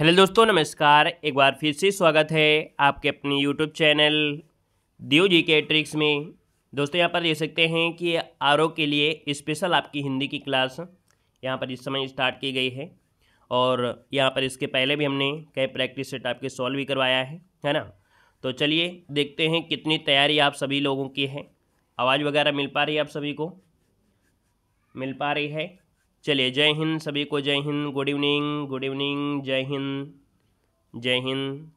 hello दोस्तों नमस्कार एक बार फिर से स्वागत है आपके अपने यूट्यूब चैनल दियो जी के ट्रिक्स में दोस्तों यहाँ पर देख सकते हैं कि आर के लिए स्पेशल आपकी हिंदी की क्लास यहाँ पर इस समय स्टार्ट की गई है और यहाँ पर इसके पहले भी हमने कई प्रैक्टिस सेट आपके सॉल्व भी करवाया है है ना तो चलिए देखते हैं कितनी तैयारी आप सभी लोगों की है आवाज़ वगैरह मिल पा रही है आप सभी को मिल पा रही है चलिए जय हिंद सभी को जय Hind good evening good evening जय हिंद जय हिंद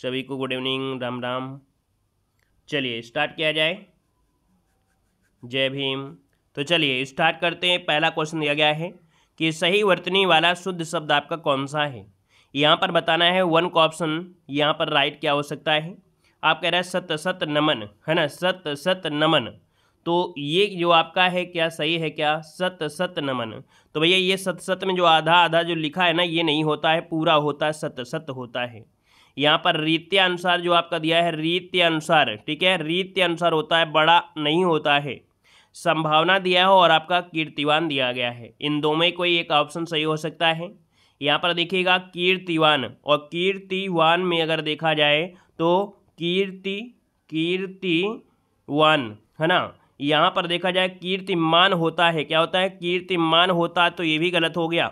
सभी को गुड इवनिंग राम राम चलिए स्टार्ट किया जाए जय भीम तो चलिए स्टार्ट करते हैं पहला क्वेश्चन दिया गया है कि सही वर्तनी वाला शुद्ध शब्द आपका कौन सा है यहाँ पर बताना है वन का ऑप्शन यहाँ पर राइट क्या हो सकता है आप कह रहे हैं सत सत नमन है ना सत सत नमन तो ये जो आपका है क्या सही है क्या सत सत नमन तो भैया ये सत सत में जो आधा आधा जो लिखा है ना ये नहीं होता है पूरा होता है सत सत होता है यहाँ पर रीत्या अनुसार जो आपका दिया है रीत्य अनुसार ठीक है रीत्य अनुसार होता है बड़ा नहीं होता है संभावना दिया हो और आपका कीर्तिवान दिया गया है इन दो में कोई एक ऑप्शन सही हो सकता है यहाँ पर देखिएगा कीर्तिवान और कीर्तिवान में अगर देखा जाए तो कीर्ति कीर्तिवान है ना यहाँ पर देखा जाए कीर्तिमान होता है क्या होता है कीर्तिमान होता है तो ये भी गलत हो गया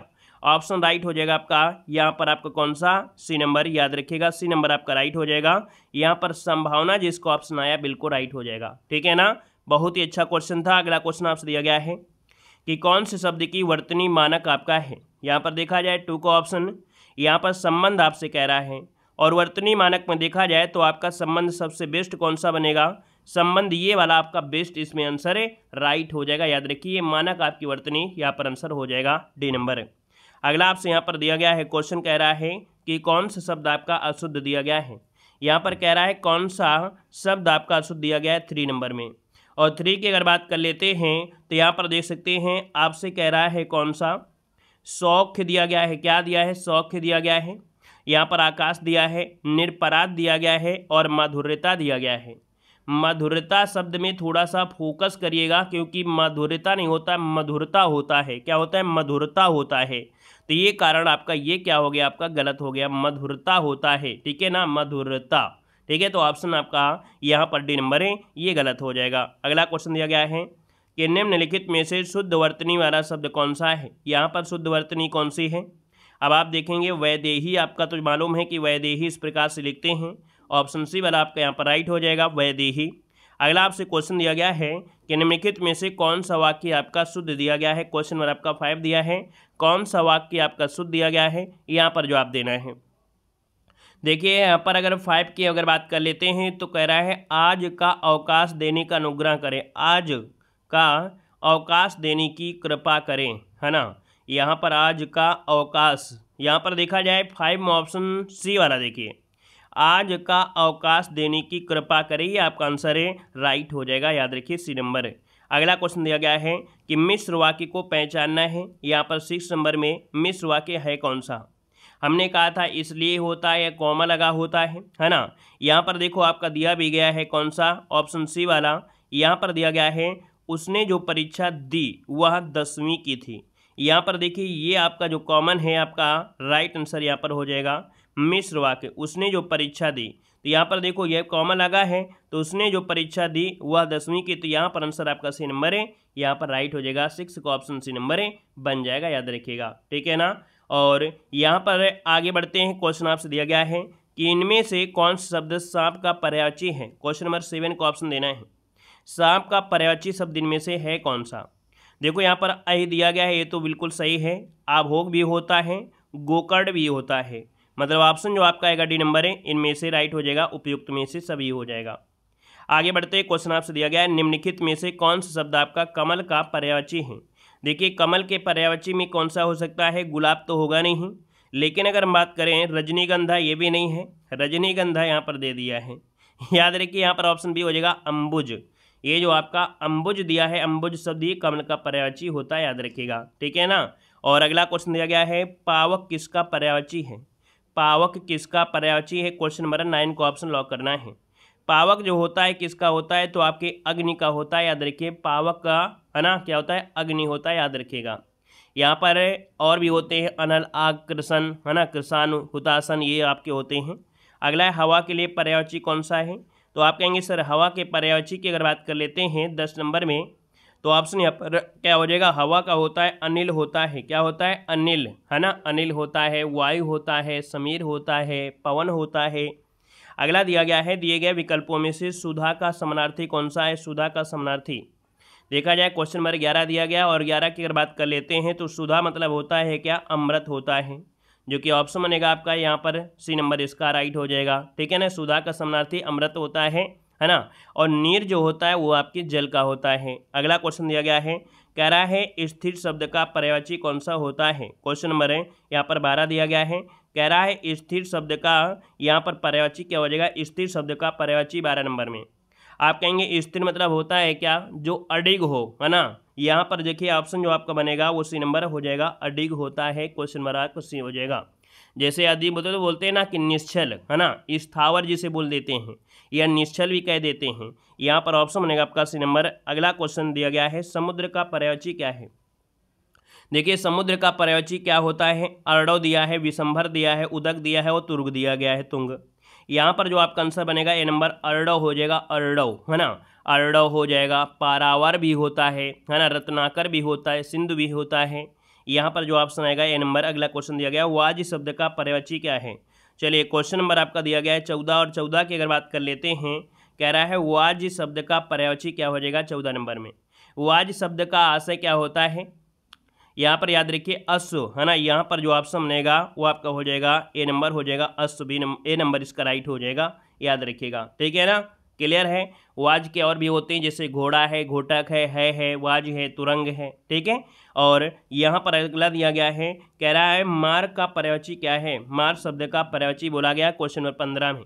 ऑप्शन राइट हो जाएगा आपका यहाँ पर आपका कौन सा सी नंबर याद रखिएगा सी नंबर आपका राइट हो जाएगा यहाँ पर संभावना जिसको ऑप्शन आया बिल्कुल राइट हो जाएगा ठीक है ना बहुत ही अच्छा क्वेश्चन था अगला क्वेश्चन आपसे दिया गया है कि कौन से शब्द की वर्तनी मानक आपका है यहाँ पर देखा जाए टू का ऑप्शन यहाँ पर संबंध आपसे कह रहा है और वर्तनी मानक में देखा जाए तो आपका संबंध सबसे बेस्ट कौन सा बनेगा संबंध ये वाला आपका बेस्ट इसमें आंसर है राइट हो जाएगा याद रखिए मानक आपकी वर्तनी यहाँ पर आंसर हो जाएगा डी नंबर अगला आपसे यहाँ पर दिया गया है क्वेश्चन कह रहा है कि कौन सा शब्द आपका अशुद्ध दिया गया है यहाँ पर कह रहा है कौन सा शब्द आपका अशुद्ध दिया गया है थ्री नंबर में और थ्री की अगर बात कर लेते हैं तो यहाँ पर देख सकते हैं आपसे कह रहा है कौन सा सौख्य दिया गया है क्या दिया है सौख्य दिया गया है यहाँ पर आकाश दिया है निरपराध दिया गया है और माधुर्यता दिया गया है मधुरता शब्द में थोड़ा सा फोकस करिएगा क्योंकि मधुरता नहीं होता मधुरता होता है क्या होता है मधुरता होता है तो ये कारण आपका ये क्या हो गया आपका गलत हो गया मधुरता होता है ठीक है ना मधुरता ठीक है तो ऑप्शन आपका यहाँ पर डी नंबर है ये गलत हो जाएगा अगला क्वेश्चन दिया गया है कि निम्नलिखित में से शुद्ध वर्तनी वाला शब्द कौन सा है यहाँ पर शुद्ध वर्तनी कौन सी है अब आप देखेंगे वैदेही आपका तो मालूम है कि वैदेही इस प्रकार से लिखते हैं ऑप्शन सी वाला आपका यहाँ पर राइट हो जाएगा दे ही अगला आपसे क्वेश्चन दिया गया है कि निम्नलिखित में से कौन सा वाक्य आपका शुद्ध दिया गया है क्वेश्चन नंबर आपका फाइव दिया है कौन सा वाक्य आपका शुद्ध दिया गया है यहाँ पर जवाब देना है देखिए यहाँ पर अगर फाइव की अगर बात कर लेते हैं तो कह रहा है आज का अवकाश देने का अनुग्रह करें आज का अवकाश देने की कृपा करें है ना यहाँ पर आज का अवकाश यहाँ पर देखा जाए फाइव में ऑप्शन सी वाला देखिए आज का अवकाश देने की कृपा करें आपका आंसर है राइट हो जाएगा याद रखिए सी नंबर अगला क्वेश्चन दिया गया है कि मिस वाक्य को पहचानना है यहाँ पर सिक्स नंबर में मिस वाक्य है कौन सा हमने कहा था इसलिए होता है या कॉमा लगा होता है है ना यहाँ पर देखो आपका दिया भी गया है कौन सा ऑप्शन सी वाला यहाँ पर दिया गया है उसने जो परीक्षा दी वह दसवीं की थी यहाँ पर देखिए ये आपका जो कॉमन है आपका राइट आंसर यहाँ पर हो जाएगा मिश्र वाक्य उसने जो परीक्षा दी तो यहाँ पर देखो यह कॉमन लगा है तो उसने जो परीक्षा दी वह दसवीं की तो यहाँ पर आंसर आपका सी नंबर है यहाँ पर राइट हो जाएगा सिक्स का ऑप्शन सी नंबर है बन जाएगा याद रखिएगा ठीक है ना और यहाँ पर आगे बढ़ते हैं क्वेश्चन आपसे दिया गया है कि इनमें से कौन सा शब्द सांप का पर्याची है क्वेश्चन नंबर सेवन का ऑप्शन देना है सांप का पर्याची शब्द इनमें से है कौन सा देखो यहाँ पर अहि दिया गया है ये तो बिल्कुल सही है आभोग भी होता है गोकर्ण भी होता है मतलब ऑप्शन जो आपका आएगा डी नंबर है इनमें से राइट हो जाएगा उपयुक्त में से सभी हो जाएगा आगे बढ़ते हैं क्वेश्चन आपसे दिया गया है निम्नलिखित में से कौन सा शब्द आपका कमल का पर्यावची है देखिए कमल के पर्यावची में कौन सा हो सकता है गुलाब तो होगा नहीं लेकिन अगर हम बात करें रजनीगंधा ये भी नहीं है रजनीगंधा यहाँ पर दे दिया है याद रखिए यहाँ पर ऑप्शन बी हो जाएगा अम्बुज ये जो आपका अम्बुज दिया है अम्बुज शब्द ये कमल का पर्यावची होता है याद रखिएगा ठीक है ना और अगला क्वेश्चन दिया गया है पावक किसका पर्यावची है पावक किसका पर्यावची है क्वेश्चन नंबर नाइन को ऑप्शन लॉक करना है पावक जो होता है किसका होता है तो आपके अग्नि का होता है याद रखिए पावक का है ना क्या होता है अग्नि होता है याद रखिएगा यहाँ पर और भी होते हैं अनल आग कृष्ण है ना कृषाणु हुतासन ये आपके होते हैं अगला है हवा के लिए पर्यावची कौन सा है तो आप कहेंगे सर हवा के पर्यावची की अगर बात कर लेते हैं दस नंबर में तो ऑप्शन यहाँ पर क्या हो जाएगा हवा का होता है अनिल होता है क्या होता है अनिल है ना अनिल होता है वायु होता है समीर होता है पवन होता है अगला दिया गया है दिए गए विकल्पों में से सुधा का समानार्थी कौन सा है सुधा का समानार्थी देखा जाए क्वेश्चन नंबर ग्यारह दिया गया और ग्यारह की अगर बात कर लेते हैं तो सुधा मतलब होता है क्या अमृत होता है जो कि ऑप्शन बनेगा आपका यहाँ पर सी नंबर इसका राइट हो जाएगा ठीक है ना सुधा का समानार्थी अमृत होता है है ना और नीर जो होता है वो आपके जल का होता है अगला क्वेश्चन दिया गया है कह रहा है स्थिर शब्द का पर्यायवाची कौन सा होता है क्वेश्चन नंबर है यहाँ पर बारह दिया गया है कह रहा है स्थिर शब्द का यहाँ पर पर्यायवाची क्या हो जाएगा स्थिर शब्द का पर्यायवाची बारह नंबर में आप कहेंगे स्थिर मतलब होता है क्या जो अडिग हो है ना यहाँ पर देखिए ऑप्शन जो आपका बनेगा वो सी नंबर हो जाएगा अडिग होता है क्वेश्चन नंबर आपको सी हो जाएगा जैसे आदि बोलते तो बोलते हैं ना कि निश्चल है ना स्थावर जिसे बोल देते हैं या निश्चल भी कह देते हैं यहाँ पर ऑप्शन बनेगा आपका सी नंबर अगला क्वेश्चन दिया गया है समुद्र का पर्यावची क्या है देखिए समुद्र का पर्यावची क्या होता है अरडो दिया है विशंभर दिया है उदक दिया है और तुर्ग दिया गया है तुंग यहाँ पर जो आपका आंसर बनेगा ए नंबर अरडो हो जाएगा अरडो है ना अरडो हो जाएगा पारावर भी होता है है ना रत्नाकर भी होता है सिंधु भी होता है यहाँ पर जो ऑप्शन आएगा ए नंबर अगला क्वेश्चन दिया गया वाज शब्द का पर्यावची क्या है चलिए क्वेश्चन नंबर आपका दिया गया है चौदह और चौदह की अगर बात कर लेते हैं कह रहा है वाज शब्द का पर्यावची क्या हो जाएगा चौदह नंबर में वाज शब्द का आशय क्या होता है यहाँ पर याद रखिए अश्व है ना यहाँ पर जो ऑप्शन बनेगा वो आपका हो जाएगा ए नंबर हो जाएगा अश्व बी नंबर ए नंबर इसका राइट हो जाएगा याद रखिएगा ठीक है ना क्लियर है वाज के और भी होते हैं जैसे घोड़ा है घोटक है है है वाज है तुरंग है ठीक है और यहाँ पर अगला दिया गया है कह रहा है मार का पर्यावची क्या है मार शब्द का पर्यावची बोला गया क्वेश्चन नंबर पंद्रह में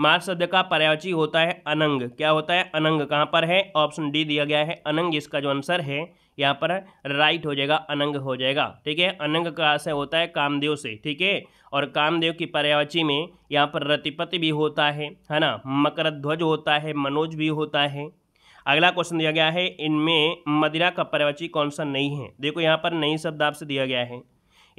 मार शब्द का पर्यावची होता है अनंग क्या होता है अनंग कहाँ पर है ऑप्शन डी दिया गया है अनंग इसका जो आंसर है यहाँ पर राइट हो जाएगा अनंग हो जाएगा ठीक है अनंग का आशय होता है कामदेव से ठीक है और कामदेव की पर्यावची में यहाँ पर रतिपति भी होता है है ना मकर ध्वज होता है मनोज भी होता है अगला क्वेश्चन दिया गया है इनमें मदिरा का पर्यावची कौन सा नहीं है देखो यहाँ पर नई शब्द आपसे दिया गया है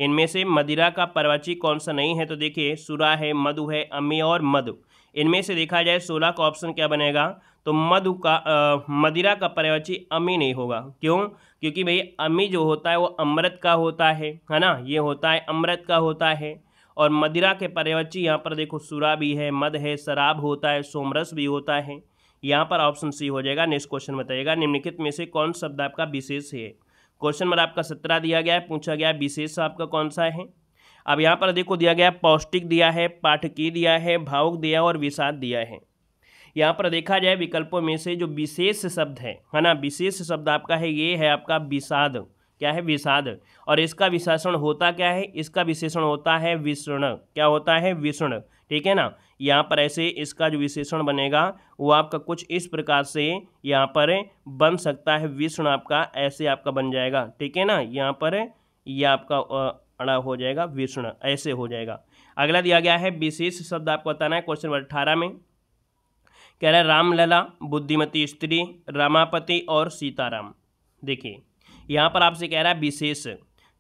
इनमें से मदिरा का पर्वाची कौन सा नहीं है तो देखिए सुरा है मधु है अम्मी और मधु इनमें से देखा जाए सोलह का ऑप्शन क्या बनेगा तो मधु का आ, मदिरा का पर्यायवाची अमी नहीं होगा क्यों क्योंकि भाई अमी जो होता है वो अमृत का होता है है ना ये होता है अमृत का होता है और मदिरा के पर्यायवाची यहाँ पर देखो सुरा भी है मद है शराब होता है सोमरस भी होता है यहाँ पर ऑप्शन सी हो जाएगा नेक्स्ट क्वेश्चन बताइएगा निम्नलिखित में से कौन शब्द आपका विशेष है क्वेश्चन नंबर आपका सत्रह दिया गया है पूछा गया विशेष आपका कौन सा है अब यहाँ पर देखो दिया गया पौष्टिक दिया है पाठकीय दिया है भावुक दिया और विषाद दिया है यहाँ पर देखा जाए विकल्पों में से जो विशेष शब्द है है ना विशेष शब्द आपका है ये है आपका विषाद क्या है विषाद और इसका विशेषण होता क्या है इसका विशेषण होता है विषण क्या होता है विषण ठीक है ना यहाँ पर ऐसे इसका जो विशेषण बनेगा वो आपका कुछ इस प्रकार से यहाँ पर बन सकता है विषण आपका ऐसे आपका बन जाएगा ठीक है ना यहाँ पर यह आपका अड़ा हो जाएगा विष्णु ऐसे हो जाएगा अगला दिया गया है विशेष शब्द आपको बताना है क्वेश्चन नंबर अठारह में कह रहा है रामलला बुद्धिमती स्त्री रमापति और सीताराम देखिए यहाँ पर आपसे कह रहा है विशेष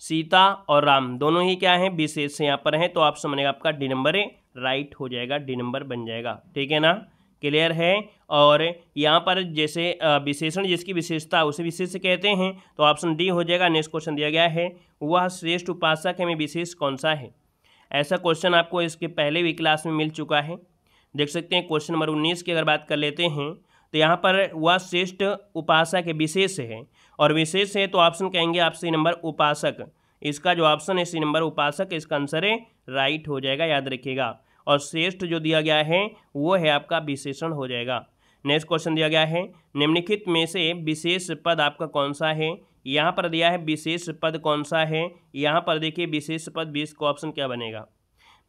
सीता और राम दोनों ही क्या हैं विशेष यहाँ पर हैं तो आप समझेगा आपका डी नंबर राइट हो जाएगा डी नंबर बन जाएगा ठीक है ना क्लियर है और यहाँ पर जैसे विशेषण जिसकी विशेषता उसे विशेष कहते हैं तो ऑप्शन डी हो जाएगा नेक्स्ट क्वेश्चन दिया गया है वह श्रेष्ठ उपासक है में विशेष कौन सा है ऐसा क्वेश्चन आपको इसके पहले भी क्लास में मिल चुका है देख सकते हैं क्वेश्चन नंबर उन्नीस की अगर बात कर लेते हैं तो यहाँ पर वह श्रेष्ठ उपासक विशेष है और विशेष है तो ऑप्शन कहेंगे आप सी नंबर उपासक इसका जो ऑप्शन है सी नंबर उपासक इसका आंसर है राइट हो जाएगा याद रखिएगा और श्रेष्ठ जो दिया गया है वो है आपका विशेषण हो जाएगा नेक्स्ट क्वेश्चन दिया गया है निम्नलिखित में से विशेष पद आपका कौन सा है यहाँ पर दिया है विशेष पद कौन सा है यहाँ पर देखिए विशेष पद बीस का ऑप्शन क्या बनेगा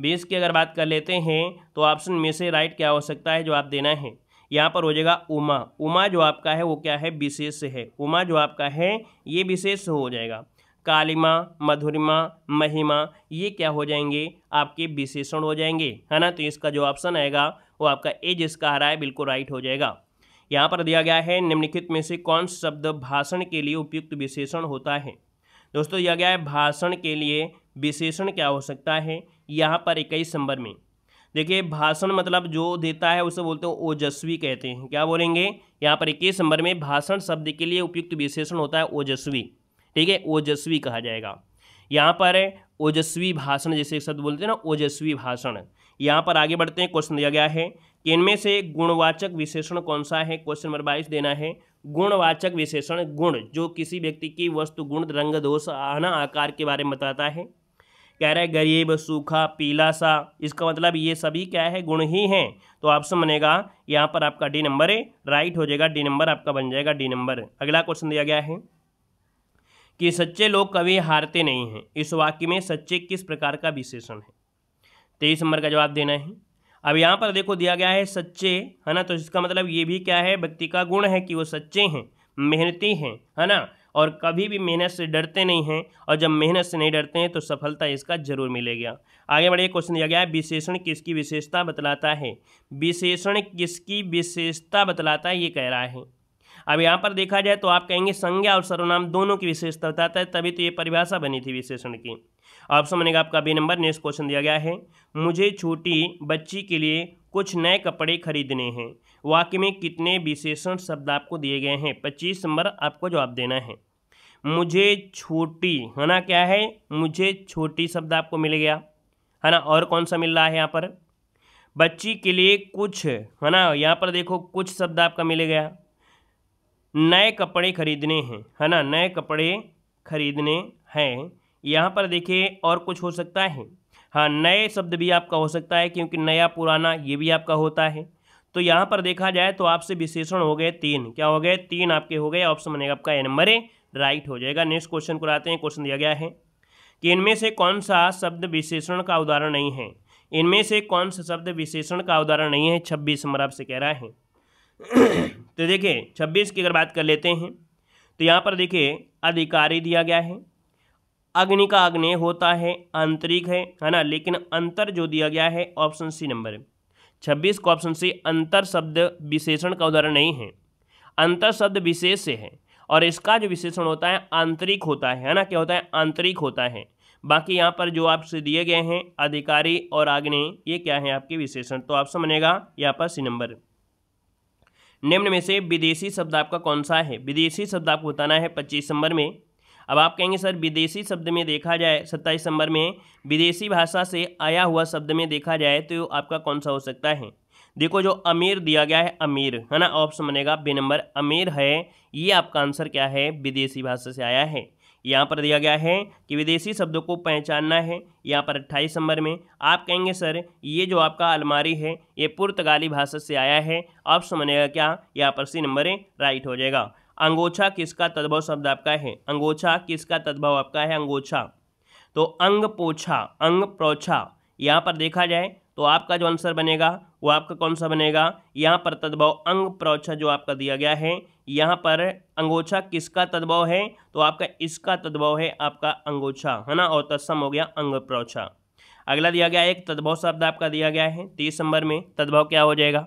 बेस की अगर बात कर लेते हैं तो ऑप्शन में से राइट क्या हो सकता है जो आप देना है यहाँ पर हो जाएगा उमा उमा जो आपका है वो क्या है विशेष है उमा जो आपका है ये विशेष हो जाएगा कालिमा मधुरिमा महिमा ये क्या हो जाएंगे आपके विशेषण हो जाएंगे है ना तो इसका जो ऑप्शन आएगा वो आपका ए जिसका आ रहा है बिल्कुल राइट हो जाएगा यहाँ पर दिया गया है निम्नलिखित में से कौन शब्द भाषण के लिए उपयुक्त विशेषण होता है दोस्तों दिया गया है भाषण के लिए विशेषण क्या हो सकता है यहाँ पर इक्कीस नंबर में देखिए भाषण मतलब जो देता है उसे बोलते हैं ओजस्वी कहते हैं क्या बोलेंगे यहाँ पर इक्कीस नंबर में भाषण शब्द के लिए उपयुक्त विशेषण होता है ओजस्वी ठीक है ओजस्वी कहा जाएगा यहाँ पर ओजस्वी भाषण जैसे शब्द बोलते हैं ना ओजस्वी भाषण यहाँ पर आगे बढ़ते हैं क्वेश्चन दिया गया है कि इनमें से गुणवाचक विशेषण कौन सा है क्वेश्चन नंबर बाईस देना है गुणवाचक विशेषण गुण जो किसी व्यक्ति की वस्तु गुण रंग दोष आना आकार के बारे में बताता है कह रहा है गरीब सूखा पीला सा इसका मतलब ये सभी क्या है गुण ही हैं तो ऑप्शन बनेगा यहाँ पर आपका डी नंबर है राइट हो जाएगा डी नंबर आपका बन जाएगा डी नंबर अगला क्वेश्चन दिया गया है कि सच्चे लोग कभी हारते नहीं हैं इस वाक्य में सच्चे किस प्रकार का विशेषण है तेईस नंबर का जवाब देना है अब यहाँ पर देखो दिया गया है सच्चे है ना तो इसका मतलब ये भी क्या है व्यक्ति का गुण है कि वो सच्चे हैं मेहनती हैं है ना और कभी भी मेहनत से डरते नहीं हैं और जब मेहनत से नहीं डरते हैं तो सफलता इसका जरूर मिलेगा आगे बढ़िए क्वेश्चन दिया गया है विशेषण किसकी विशेषता बतलाता है विशेषण किसकी विशेषता बतलाता है ये कह रहा है अब यहाँ पर देखा जाए तो आप कहेंगे संज्ञा और सर्वनाम दोनों की विशेषता बताता है तभी तो ये परिभाषा बनी थी विशेषण की ऑप्शन बनेगा आपका बी नंबर नेक्स्ट क्वेश्चन दिया गया है मुझे छोटी बच्ची के लिए कुछ नए कपड़े खरीदने हैं वाक्य में कितने विशेषण शब्द आपको दिए गए हैं पच्चीस नंबर आपको जवाब देना है मुझे छोटी है ना क्या है मुझे छोटी शब्द आपको मिल गया है ना और कौन सा मिल रहा है यहाँ पर बच्ची के लिए कुछ है ना यहाँ पर देखो कुछ शब्द आपका मिल गया नए कपड़े खरीदने हैं है ना नए कपड़े खरीदने हैं यहाँ पर देखिए और कुछ हो सकता है हाँ नए शब्द भी आपका हो सकता है क्योंकि नया पुराना ये भी आपका होता है तो यहाँ पर देखा जाए तो आपसे विशेषण हो गए तीन क्या हो गए तीन आपके हो गए ऑप्शन बनेगा आपका ए नंबर ए राइट हो जाएगा नेक्स्ट क्वेश्चन को आते हैं क्वेश्चन दिया गया है कि इनमें से कौन सा शब्द विशेषण का उदाहरण नहीं है इनमें से कौन सा शब्द विशेषण का उदाहरण नहीं है छब्बीस नंबर आपसे कह रहा है तो देखिए छब्बीस की अगर बात कर लेते हैं तो यहाँ पर देखिए अधिकारी दिया गया है अग्नि का अग्नि होता है आंतरिक है है ना लेकिन अंतर जो दिया गया है ऑप्शन सी नंबर छब्बीस का ऑप्शन सी अंतर शब्द विशेषण का उदाहरण नहीं है अंतर शब्द विशेष से है और इसका जो विशेषण होता है आंतरिक होता है है ना क्या होता है आंतरिक होता है बाकी यहाँ पर जो आपसे दिए गए हैं अधिकारी और आग्नेय ये क्या है आपके विशेषण तो आप समझेगा यहाँ पर सी नंबर निम्न में से विदेशी शब्द आपका कौन सा है विदेशी शब्द आपको बताना है पच्चीस नंबर में अब आप कहेंगे सर विदेशी शब्द में देखा जाए सत्ताईस नंबर में विदेशी भाषा से आया हुआ शब्द में देखा जाए तो आपका कौन सा हो सकता है देखो जो अमीर दिया गया है अमीर है ना ऑप्शन बनेगा बे नंबर अमीर है ये आपका आंसर क्या है विदेशी भाषा से आया है यहाँ पर दिया गया है कि विदेशी शब्दों को पहचानना है यहाँ पर अट्ठाईस नंबर में आप कहेंगे सर ये जो आपका अलमारी है ये पुर्तगाली भाषा से आया है ऑप्शन बनेगा क्या यहाँ पर सी नंबर राइट हो जाएगा अंगोछा किसका तद्भव शब्द आपका है अंगोछा किसका तद्भव आपका है अंगोछा तो अंग पोछा अंग प्रोछा यहाँ पर देखा जाए तो आपका जो आंसर बनेगा वो आपका कौन सा बनेगा यहाँ पर तद्भव अंग प्रोछा जो आपका दिया गया है यहाँ पर अंगोछा किसका तद्भव है तो आपका इसका तद्भव है आपका अंगोछा है ना और तत्सम हो गया अंग प्रोछा अगला दिया गया एक तद्भव शब्द आपका दिया गया है तीस नंबर में तद्भव क्या हो जाएगा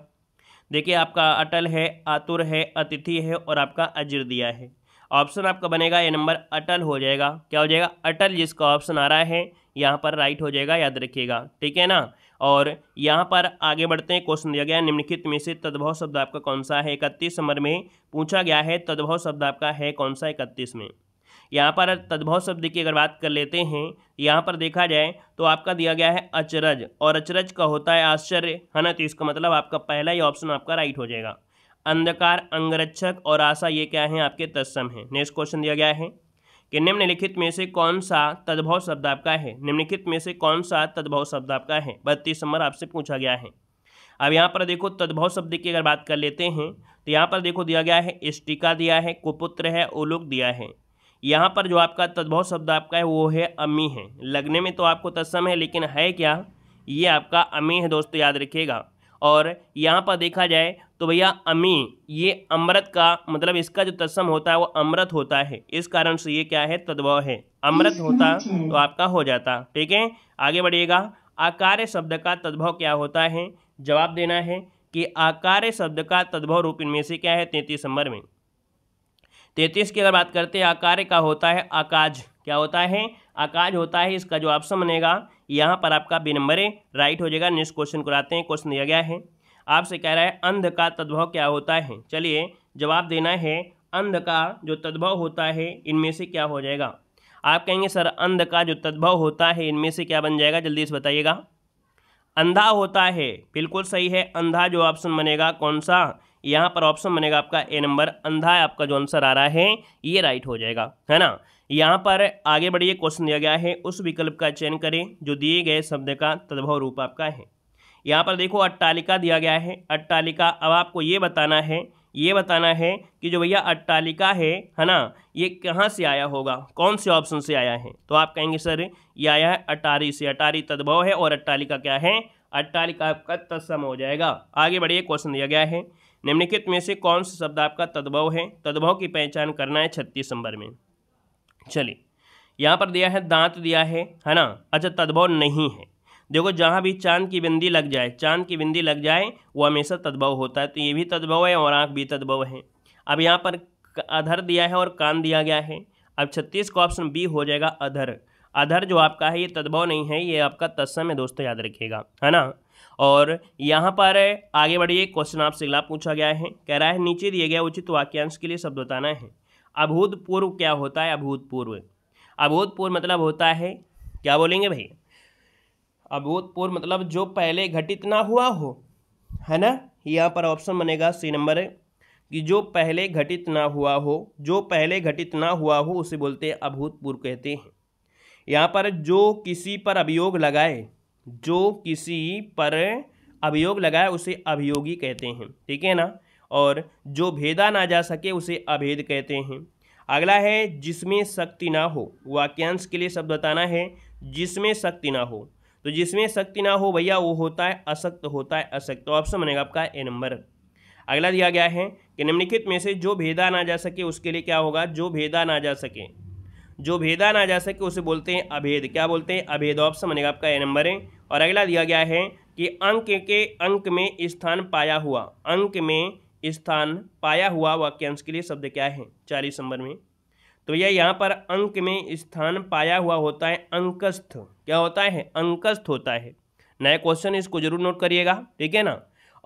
देखिए आपका अटल है आतुर है अतिथि है और आपका अजर दिया है ऑप्शन आपका बनेगा ये नंबर अटल हो जाएगा क्या हो जाएगा अटल जिसका ऑप्शन आ रहा है यहाँ पर राइट हो जाएगा याद रखिएगा ठीक है ना और यहाँ पर आगे बढ़ते हैं क्वेश्चन दिया गया निम्नलिखित में से तद्भव शब्द आपका कौन सा है इकतीस नंबर में पूछा गया है तद्भव शब्द आपका है कौन सा इकतीस में यहाँ पर तद्भव शब्द की अगर बात कर लेते हैं यहाँ पर देखा जाए तो आपका दिया गया है अचरज और अचरज का होता है आश्चर्य है ना तो इसका मतलब आपका पहला ही ऑप्शन आपका राइट हो जाएगा अंधकार अंगरक्षक और आशा ये क्या है आपके तत्सम है नेक्स्ट क्वेश्चन दिया गया है कि निम्नलिखित में से कौन सा तद्भव शब्द आपका है निम्नलिखित में से कौन सा तद्भव शब्द आपका है बत्तीस नंबर आपसे पूछा गया है अब यहाँ पर देखो तद्भव शब्द की अगर बात कर लेते हैं तो यहाँ पर देखो दिया गया है इष्टिका दिया है कुपुत्र है ओलोक दिया है यहाँ पर जो आपका तद्भव शब्द आपका है वो है अमी है लगने में तो आपको तत्सम है लेकिन है क्या ये आपका अमी है दोस्तों याद रखिएगा और यहाँ पर देखा जाए तो भैया अमी ये अमृत का मतलब इसका जो तत्सम होता है वो अमृत होता है इस कारण से ये क्या है तद्भव है अमृत होता तो आपका हो जाता ठीक है आगे बढ़िएगा आकार शब्द का तद्भव क्या होता है जवाब देना है कि आकार शब्द का तद्भव रूप इनमें से क्या है तैंतीस नंबर में तैतीस की अगर बात करते हैं आकार का होता है आकाज क्या होता है आकाज होता है इसका जो ऑप्शन बनेगा यहाँ पर आपका बी नंबर है राइट हो जाएगा नेक्स्ट क्वेश्चन को लाते हैं क्वेश्चन दिया गया है आपसे कह रहा है अंध का तद्भव क्या होता है चलिए जवाब देना है अंध का जो तद्भव होता है इनमें से क्या हो जाएगा आप कहेंगे सर अंध का जो तद्भव होता है इनमें से क्या बन जाएगा जल्दी से बताइएगा अंधा होता है बिल्कुल सही है अंधा जो ऑप्शन बनेगा कौन सा यहाँ पर ऑप्शन बनेगा आपका ए नंबर अंधा है आपका जो आंसर आ रहा है ये राइट हो जाएगा है ना यहाँ पर आगे बढ़िए क्वेश्चन दिया गया है उस विकल्प का चयन करें जो दिए गए शब्द का तद्भव रूप आपका है यहाँ पर देखो अट्टालिका दिया गया है अट्टालिका अब आपको ये बताना है ये बताना है कि जो भैया अट्टालिका है है ना ये कहाँ से आया होगा कौन से ऑप्शन से आया है तो आप कहेंगे सर ये आया है अटारी से अटारी तद्भव है और अट्टालिका क्या है अट्टालिका आपका तत्सम हो जाएगा आगे बढ़िए क्वेश्चन दिया गया है निम्नलिखित में से कौन सा शब्द आपका तद्भव है तद्भव की पहचान करना है छत्तीस नंबर में चलिए यहाँ पर दिया है दांत दिया है है ना अच्छा तद्भव नहीं है देखो जहाँ भी चांद की बिंदी लग जाए चांद की बिंदी लग जाए वो हमेशा तद्भव होता है तो ये भी तद्भव है और आँख भी तद्भव है अब यहाँ पर अधर दिया है और कान दिया गया है अब छत्तीस का ऑप्शन बी हो जाएगा अधर अधर जो आपका है ये तद्भव नहीं है ये आपका तत्सम है दोस्तों याद रखिएगा है ना और यहाँ पर आगे बढ़िए क्वेश्चन आपसे अगला पूछा गया है कह रहा है नीचे दिए गए उचित वाक्यांश के लिए शब्द बताना है अभूतपूर्व क्या होता है अभूतपूर्व अभूतपूर्व मतलब होता है क्या बोलेंगे भाई अभूतपूर्व मतलब जो पहले घटित ना हुआ हो है ना यहाँ पर ऑप्शन बनेगा सी नंबर कि जो पहले घटित ना हुआ हो जो पहले घटित ना हुआ हो उसे बोलते हैं अभूतपूर्व कहते हैं यहाँ पर जो किसी पर अभियोग लगाए जो किसी पर अभियोग लगाए उसे अभियोगी कहते हैं ठीक है ना और जो भेदा ना जा सके उसे अभेद कहते हैं अगला है जिसमें शक्ति ना हो वाक्यांश के लिए शब्द बताना है जिसमें शक्ति ना हो तो जिसमें शक्ति ना हो भैया वो होता है असक्त होता है असक्त तो ऑप्शन बनेगा आपका ए नंबर अगला दिया गया है कि निम्नलिखित में से जो भेदा ना जा सके उसके लिए क्या होगा जो भेदा ना जा सके जो भेदा ना जा सके उसे बोलते हैं अभेद क्या बोलते हैं अभेद ऑप्शन बनेगा आपका ए नंबर है और अगला दिया गया है कि अंक के अंक में स्थान पाया हुआ अंक में स्थान पाया हुआ वाक्यांश के लिए शब्द क्या है चालीस नंबर में तो यह यहाँ पर अंक में स्थान पाया हुआ होता है अंकस्थ क्या होता है अंकस्थ होता है नया क्वेश्चन इसको जरूर नोट करिएगा ठीक है ना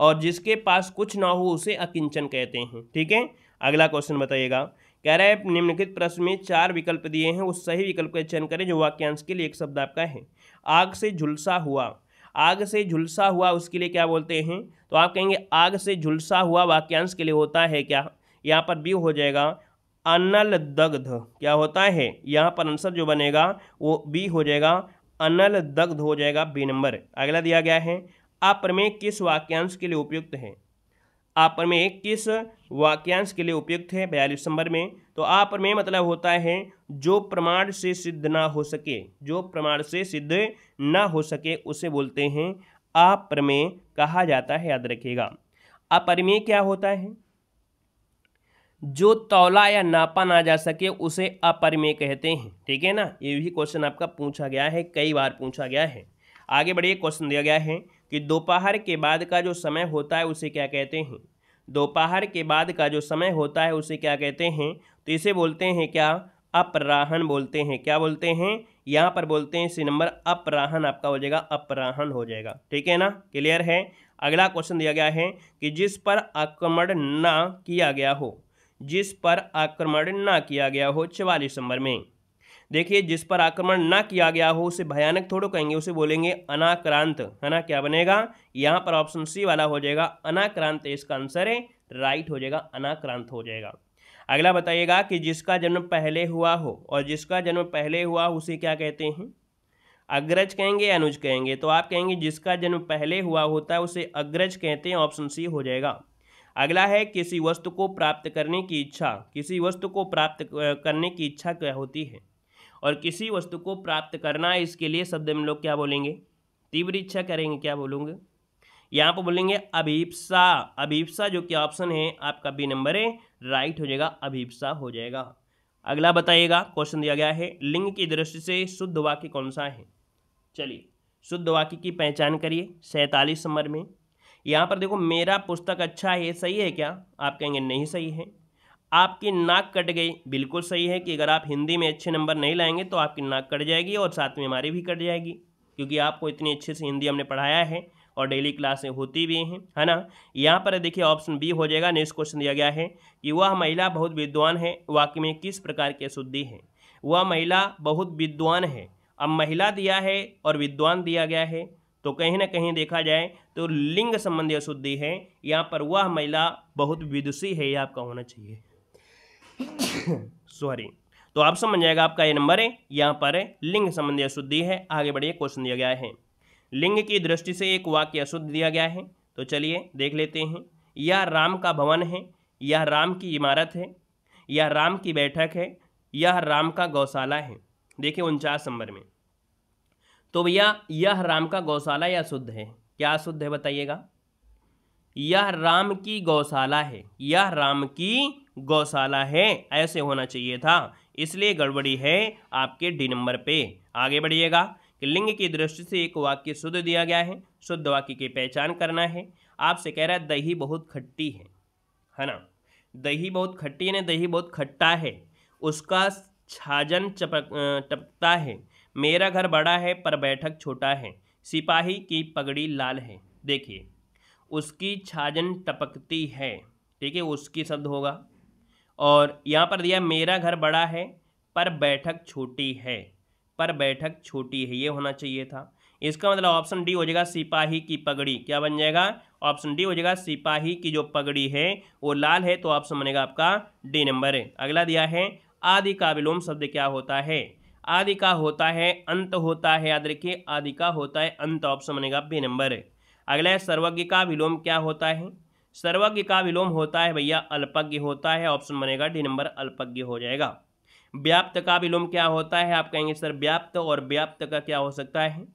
और जिसके पास कुछ ना हो उसे अकिंचन कहते हैं ठीक है अगला क्वेश्चन बताइएगा कह रहा है निम्नलिखित प्रश्न में चार विकल्प दिए हैं उस सही विकल्प का चयन करें जो वाक्यांश के लिए एक शब्द आपका है आग से झुलसा हुआ आग से झुलसा हुआ उसके लिए क्या बोलते हैं तो आप कहेंगे आग से झुलसा हुआ वाक्यांश के लिए होता है क्या यहाँ पर बी हो जाएगा अनल दग्ध क्या होता है यहाँ पर आंसर जो बनेगा वो बी हो जाएगा अनल दग्ध हो जाएगा बी नंबर अगला दिया गया है अप्रमेय किस वाक्यांश के लिए उपयुक्त है आप प्रमेय किस वाक्यांश के लिए उपयुक्त है बयालीस नंबर में तो आप प्रमेय मतलब होता है जो प्रमाण से सिद्ध ना हो सके जो प्रमाण से सिद्ध ना हो सके उसे बोलते हैं आप प्रमेय कहा जाता है याद रखिएगा अप्रमेय क्या होता है जो तौला या नापा ना जा सके उसे अपरिमेय कहते हैं ठीक है ना ये भी क्वेश्चन आपका पूछा गया है कई बार पूछा गया है आगे बढ़िए क्वेश्चन दिया गया है कि दोपहर के बाद का जो समय होता है उसे क्या कहते हैं दोपहर के बाद का जो समय होता है उसे क्या कहते हैं तो इसे बोलते हैं क्या अपराहन बोलते हैं क्या बोलते हैं यहाँ पर बोलते हैं इसी नंबर अपराहन आपका हो जाएगा अपराहन हो जाएगा ठीक है ना क्लियर है अगला क्वेश्चन दिया गया है कि जिस पर आक्रमण ना किया गया हो जिस पर आक्रमण ना किया गया हो चवालीस नंबर में देखिए जिस पर आक्रमण ना किया गया हो उसे भयानक थोड़ो कहेंगे उसे बोलेंगे अनाक्रांत है ना क्या बनेगा यहाँ पर ऑप्शन सी वाला हो जाएगा अनाक्रांत इसका आंसर है राइट हो जाएगा अनाक्रांत हो जाएगा अगला बताइएगा कि जिसका जन्म पहले हुआ हो और जिसका जन्म पहले हुआ उसे क्या कहते हैं अग्रज कहेंगे अनुज कहेंगे तो आप कहेंगे जिसका जन्म पहले हुआ होता है उसे अग्रज कहते हैं ऑप्शन सी हो जाएगा अगला है किसी वस्तु को प्राप्त करने की इच्छा किसी वस्तु को प्राप्त करने की इच्छा क्या होती है और किसी वस्तु को प्राप्त करना है इसके लिए शब्द में लोग क्या बोलेंगे तीव्र इच्छा करेंगे क्या बोलूंगे यहाँ पर बोलेंगे अभीपसा अभीपसा जो कि ऑप्शन है आपका बी नंबर है राइट हो जाएगा अभीपसा हो जाएगा अगला बताइएगा क्वेश्चन दिया गया है लिंग की दृष्टि से शुद्ध वाक्य कौन सा है चलिए शुद्ध वाक्य की पहचान करिए सैंतालीस नंबर में यहाँ पर देखो मेरा पुस्तक अच्छा है सही है क्या आप कहेंगे नहीं सही है आपकी नाक कट गई बिल्कुल सही है कि अगर आप हिंदी में अच्छे नंबर नहीं लाएंगे तो आपकी नाक कट जाएगी और साथ में हमारी भी कट जाएगी क्योंकि आपको इतनी अच्छे से हिंदी हमने पढ़ाया है और डेली क्लासें होती भी हैं है ना यहाँ पर देखिए ऑप्शन बी हो जाएगा नेक्स्ट क्वेश्चन दिया गया है कि वह महिला बहुत विद्वान है वाक्य में किस प्रकार की अशुद्धि है वह महिला बहुत विद्वान है अब महिला दिया है और विद्वान दिया गया है तो कहीं ना कहीं देखा जाए तो लिंग संबंधी अशुद्धि है यहाँ पर वह महिला बहुत विदुषी है ये आपका होना चाहिए सॉरी तो आप समझ जाएगा आपका ये नंबर है यहाँ पर लिंग संबंधी अशुद्धि है आगे बढ़िए क्वेश्चन दिया गया है लिंग की दृष्टि से एक वाक्य अशुद्ध दिया गया है तो चलिए देख लेते हैं यह राम का भवन है यह राम की इमारत है यह राम की बैठक है यह राम का गौशाला है देखिए उनचास नंबर में तो भैया यह राम का गौशाला या शुद्ध है क्या शुद्ध है बताइएगा यह राम की गौशाला है यह राम की गौशाला है ऐसे होना चाहिए था इसलिए गड़बड़ी है आपके डी नंबर पे आगे बढ़िएगा कि लिंग की दृष्टि से एक वाक्य शुद्ध दिया गया है शुद्ध वाक्य की पहचान करना है आपसे कह रहा है दही बहुत खट्टी है है ना दही बहुत खट्टी है दही बहुत खट्टा है उसका छाजन चपक टपकता है मेरा घर बड़ा है पर बैठक छोटा है सिपाही की पगड़ी लाल है देखिए उसकी छाजन टपकती है ठीक है उसकी शब्द होगा और यहाँ पर दिया मेरा घर बड़ा है पर बैठक छोटी है पर बैठक छोटी है ये होना चाहिए था इसका मतलब ऑप्शन डी हो जाएगा सिपाही की पगड़ी क्या बन जाएगा ऑप्शन डी हो जाएगा सिपाही की जो पगड़ी है वो लाल है तो ऑप्शन बनेगा आपका डी नंबर है अगला दिया है आदि का विलोम शब्द क्या होता है आदि का होता है अंत होता है याद रखिए आदि का होता है अंत ऑप्शन बनेगा बी नंबर है अगला है सर्वज्ञ का विलोम क्या होता है सर्वज्ञ का विलोम होता है भैया अल्पज्ञ होता है ऑप्शन बनेगा डी नंबर अल्पज्ञ हो जाएगा व्याप्त का विलोम क्या होता है आप कहेंगे सर व्याप्त और व्याप्त का क्या हो सकता है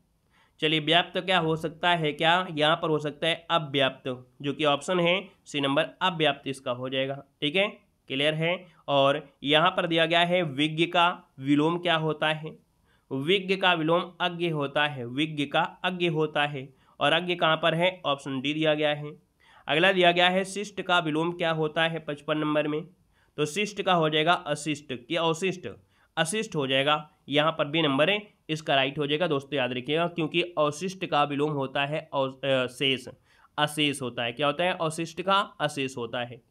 चलिए व्याप्त क्या हो सकता है क्या यहाँ पर हो सकता है अव्याप्त जो कि ऑप्शन है सी नंबर अव्याप्त इसका हो जाएगा ठीक है क्लियर है और यहाँ पर दिया गया है विज्ञ का विलोम क्या होता है विज्ञ का विलोम अज्ञ होता है विज्ञ का अज्ञ होता है और अज्ञ कहाँ पर है ऑप्शन डी दिया गया है अगला दिया गया है शिष्ट का विलोम क्या होता है पचपन नंबर में तो शिष्ट का हो जाएगा अशिष्ट कि अवशिष्ट अशिष्ट हो जाएगा यहाँ पर भी नंबर है इसका राइट हो जाएगा दोस्तों याद रखिएगा क्योंकि अवशिष्ट का विलोम होता है शेष अशेष होता है क्या होता है अवशिष्ट का अशेष होता है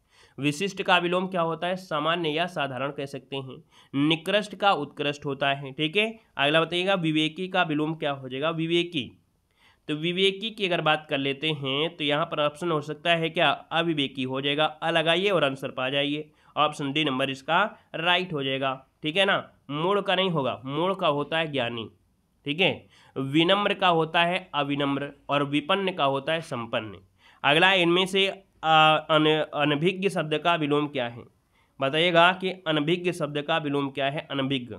विशिष्ट का विलोम क्या होता है सामान्य या साधारण कह सकते हैं निकृष्ट का उत्कृष्ट होता है ठीक है अगला बताइएगा विवेकी का विलोम क्या हो जाएगा विवेकी तो विवेकी की अगर बात कर लेते हैं तो यहाँ पर ऑप्शन हो सकता है क्या अविवेकी हो जाएगा अलगाइए और आंसर पा जाइए ऑप्शन डी नंबर इसका राइट हो जाएगा ठीक है ना मूड़ का नहीं होगा मूड़ का होता है ज्ञानी ठीक है विनम्र का होता है अविनम्र और विपन्न का होता है संपन्न अगला इनमें से अन अनभिज्ञ शब्द का विलोम क्या है बताइएगा कि अनभिज्ञ शब्द का विलोम क्या है अनभिज्ञ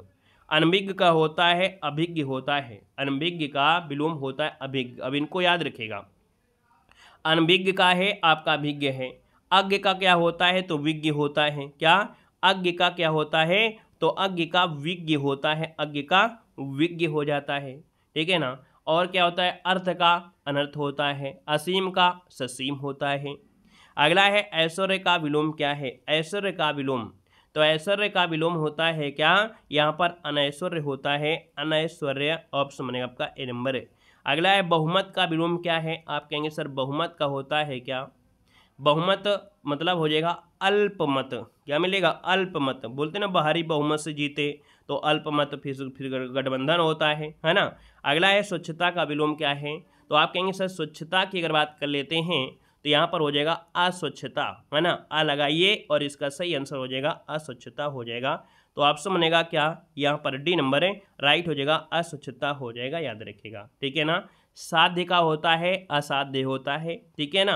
अनभिज्ञ का होता है अभिज्ञ होता है अनभिज्ञ का विलोम होता है अभिज्ञ अब इनको याद रखेगा अनभिज्ञ का है आपका अभिज्ञ है अज्ञ का क्या होता है तो विज्ञ होता है क्या अज्ञ का क्या होता है तो अज्ञ का विज्ञ होता है अज्ञ का विज्ञ हो जाता है ठीक है ना और क्या होता है अर्थ का अनर्थ होता है असीम का ससीम होता है अगला है ऐश्वर्य का विलोम क्या है ऐश्वर्य का विलोम तो ऐश्वर्य का विलोम होता है क्या यहाँ पर अनैश्वर्य होता है अनैश्वर्य ऑप्शन बनेगा आपका ए नंबर है अगला है बहुमत का विलोम क्या है आप कहेंगे सर बहुमत का होता है क्या बहुमत मतलब हो जाएगा अल्पमत क्या मिलेगा अल्पमत बोलते ना बाहरी बहुमत से जीते तो अल्पमत फिर फिर गठबंधन होता है है ना अगला है स्वच्छता का विलोम क्या है तो आप कहेंगे सर स्वच्छता की अगर बात कर लेते हैं तो यहाँ पर हो जाएगा अस्वच्छता है ना आ लगाइए और इसका सही आंसर हो जाएगा अस्वच्छता हो जाएगा तो सब बनेगा क्या यहाँ पर डी नंबर है राइट हो जाएगा अस्वच्छता हो जाएगा याद रखिएगा ठीक है ना साध्य का होता है असाध्य होता है ठीक है ना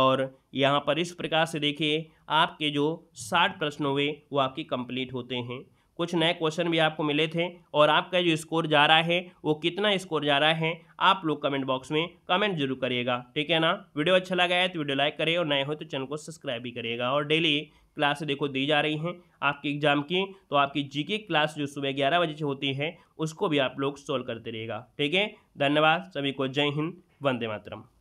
और यहाँ पर इस प्रकार से देखिए आपके जो साठ प्रश्न हुए वो आपके कंप्लीट होते हैं कुछ नए क्वेश्चन भी आपको मिले थे और आपका जो स्कोर जा रहा है वो कितना स्कोर जा रहा है आप लोग कमेंट बॉक्स में कमेंट जरूर करिएगा ठीक है ना वीडियो अच्छा लगा है तो वीडियो लाइक करें और नए हो तो चैनल को सब्सक्राइब भी करिएगा और डेली क्लास देखो दी जा रही हैं आपके एग्जाम की तो आपकी जी क्लास जो सुबह ग्यारह बजे से होती है उसको भी आप लोग सॉल्व करते रहिएगा ठीक है धन्यवाद सभी को जय हिंद वंदे मातरम